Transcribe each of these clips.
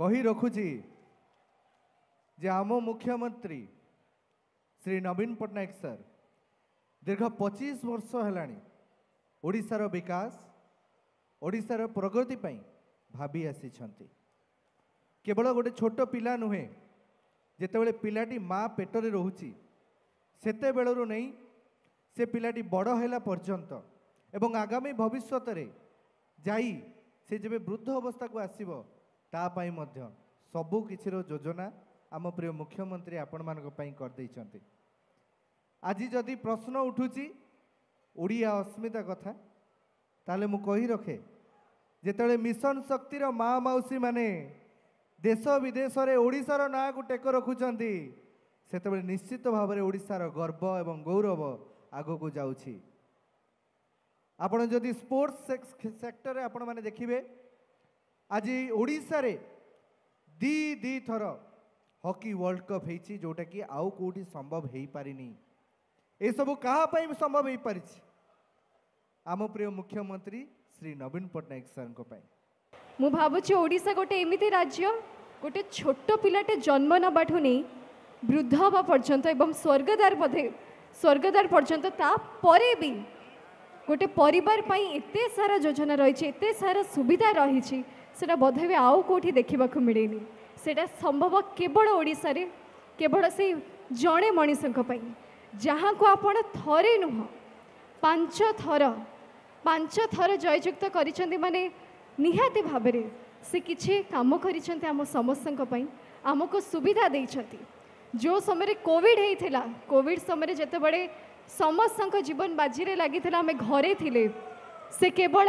কহি রখুছি যে আম মুখ্যমন্ত্রী শ্রী নবীন পট্টনাক স্যার দীর্ঘ পঁচিশ বর্ষ হল ওড়শার বিকাশ ওড়শার প্রগতি ভাবি আসিছেন কেবল গোটে ছোট পিলা নুহে যেতবে পিলাটি মা পেটরে রুচি সেতবেলু নেই সে পিলাটি বড় হেলা পর্যন্ত এবং আগামী ভবিষ্যতের যাই সে যে বৃদ্ধ অবস্থা আসব ତା ପାଇଁ ମଧ୍ୟ ସବୁ କିଛିର ଯୋଜନା ଆମ ପ୍ରିୟ ମୁଖ୍ୟମନ୍ତ୍ରୀ ଆପଣମାନଙ୍କ ପାଇଁ କରିଦେଇଛନ୍ତି ଆଜି ଯଦି ପ୍ରଶ୍ନ ଉଠୁଛି ଓଡ଼ିଆ ଅସ୍ମିତା କଥା ତାହେଲେ ମୁଁ କହି ରଖେ ଯେତେବେଳେ ମିଶନ ଶକ୍ତିର ମା ମାଉସୀମାନେ ଦେଶ ବିଦେଶରେ ଓଡ଼ିଶାର ନାଁକୁ ଟେକ ରଖୁଛନ୍ତି ସେତେବେଳେ ନିଶ୍ଚିତ ଭାବରେ ଓଡ଼ିଶାର ଗର୍ବ ଏବଂ ଗୌରବ ଆଗକୁ ଯାଉଛି ଆପଣ ଯଦି ସ୍ପୋର୍ଟସ୍ ସେକ୍ଟରରେ ଆପଣମାନେ ଦେଖିବେ আজি ଓଡ଼ିଶାରେ ଦି ଦି ଥର ହକି ୱାର୍ଲଡ଼ କପ୍ ହେଇଛି ଯେଉଁଟାକି ଆଉ କେଉଁଠି ସମ୍ଭବ ହେଇପାରିନି ଏସବୁ କାହା ପାଇଁ ସମ୍ଭବ ହେଇପାରିଛି ଆମ ପ୍ରିୟ ମୁଖ୍ୟମନ୍ତ୍ରୀ ଶ୍ରୀ ନବୀନ ପଟ୍ଟନାୟକ ସାର୍ଙ୍କ ପାଇଁ ମୁଁ ଭାବୁଛି ଓଡ଼ିଶା ଗୋଟେ ଏମିତି ରାଜ୍ୟ ଗୋଟେ ଛୋଟ ପିଲାଟେ ଜନ୍ମ ନେବାଠୁ ନେଇ ବୃଦ୍ଧ ହେବା ପର୍ଯ୍ୟନ୍ତ ଏବଂ ସ୍ୱର୍ଗଦ୍ୱାର ବୋଧେ ସ୍ୱର୍ଗଦ୍ୱାର ପର୍ଯ୍ୟନ୍ତ ତାପରେ ବି ଗୋଟେ ପରିବାର ପାଇଁ ଏତେ ସାରା ଯୋଜନା ରହିଛି ଏତେ ସାରା ସୁବିଧା ରହିଛି ସେଇଟା ବୋଧହୁଏ ଆଉ କେଉଁଠି ଦେଖିବାକୁ ମିଳେନି ସେଇଟା ସମ୍ଭବ କେବଳ ଓଡ଼ିଶାରେ କେବଳ ସେଇ ଜଣେ ମଣିଷଙ୍କ ପାଇଁ ଯାହାକୁ ଆପଣ ଥରେ ନୁହଁ ପାଞ୍ଚ ଥର ପାଞ୍ଚ ଥର ଜୟଯୁକ୍ତ କରିଛନ୍ତି ମାନେ ନିହାତି ଭାବରେ ସେ କିଛି କାମ କରିଛନ୍ତି ଆମ ସମସ୍ତଙ୍କ ପାଇଁ ଆମକୁ ସୁବିଧା ଦେଇଛନ୍ତି ଯେଉଁ ସମୟରେ କୋଭିଡ଼ ହେଇଥିଲା କୋଭିଡ଼ ସମୟରେ ଯେତେବେଳେ ସମସ୍ତଙ୍କ ଜୀବନ ବାଜିରେ ଲାଗିଥିଲା ଆମେ ଘରେ ଥିଲେ ସେ କେବଳ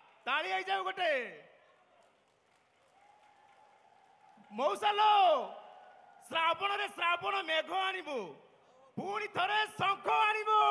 તાળી આવી જાવ ગોટે ମଉସାଲୋ ଶ୍ରାବଣରେ ଶ୍ରାବଣ ମେଘ ଆଣିବୁ ପୁଣି ଥରେ ଶଙ୍ଖ ଆଣିବୁ